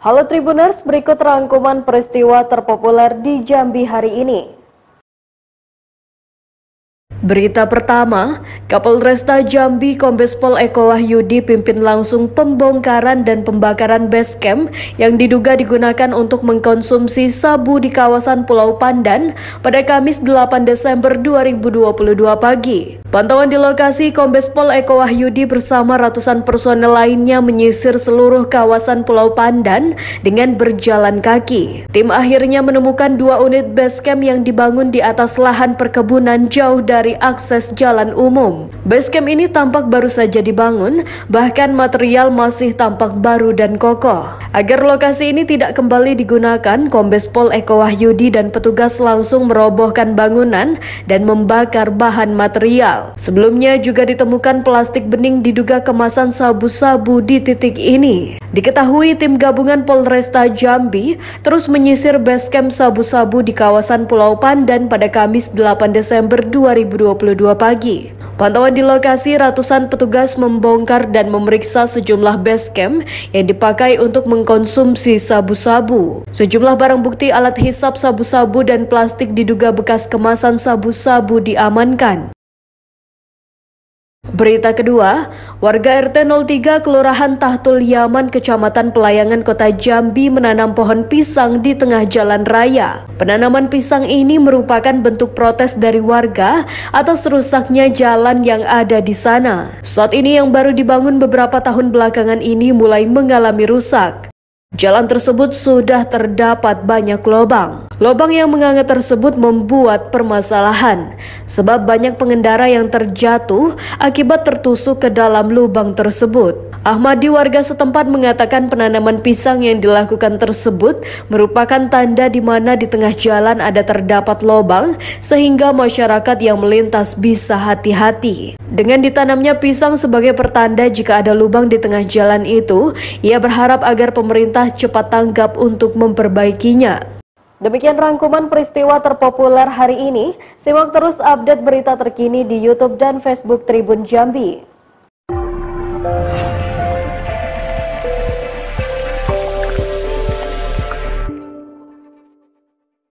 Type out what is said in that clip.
Halo Tribuners, berikut rangkuman peristiwa terpopuler di Jambi hari ini. Berita pertama, Kapolresta Jambi Kombes Pol Eko Wahyudi pimpin langsung pembongkaran dan pembakaran base camp yang diduga digunakan untuk mengkonsumsi sabu di kawasan Pulau Pandan pada Kamis 8 Desember 2022 pagi. Pantauan di lokasi Kombes Pol Eko Wahyudi bersama ratusan personel lainnya menyisir seluruh kawasan Pulau Pandan dengan berjalan kaki. Tim akhirnya menemukan dua unit base camp yang dibangun di atas lahan perkebunan jauh dari dari akses jalan umum. Basecamp ini tampak baru saja dibangun, bahkan material masih tampak baru dan kokoh. Agar lokasi ini tidak kembali digunakan, Kombes Pol Eko Wahyudi dan petugas langsung merobohkan bangunan dan membakar bahan material. Sebelumnya juga ditemukan plastik bening diduga kemasan sabu-sabu di titik ini. Diketahui tim gabungan Polresta Jambi terus menyisir basecamp sabu-sabu di kawasan Pulau Pandan pada Kamis 8 Desember 2020. 2022 pagi. Pantauan di lokasi, ratusan petugas membongkar dan memeriksa sejumlah base camp yang dipakai untuk mengkonsumsi sabu-sabu. Sejumlah barang bukti alat hisap sabu-sabu dan plastik diduga bekas kemasan sabu-sabu diamankan. Berita kedua, warga RT 03 Kelurahan Tahtul Yaman Kecamatan Pelayangan Kota Jambi menanam pohon pisang di tengah jalan raya. Penanaman pisang ini merupakan bentuk protes dari warga atas rusaknya jalan yang ada di sana. Saat ini yang baru dibangun beberapa tahun belakangan ini mulai mengalami rusak. Jalan tersebut sudah terdapat banyak lubang. Lubang yang menganga tersebut membuat permasalahan, sebab banyak pengendara yang terjatuh akibat tertusuk ke dalam lubang tersebut. Ahmadi warga setempat mengatakan penanaman pisang yang dilakukan tersebut merupakan tanda di mana di tengah jalan ada terdapat lobang sehingga masyarakat yang melintas bisa hati-hati. Dengan ditanamnya pisang sebagai pertanda jika ada lubang di tengah jalan itu, ia berharap agar pemerintah cepat tanggap untuk memperbaikinya. Demikian rangkuman peristiwa terpopuler hari ini. Simak terus update berita terkini di YouTube dan Facebook Tribun Jambi.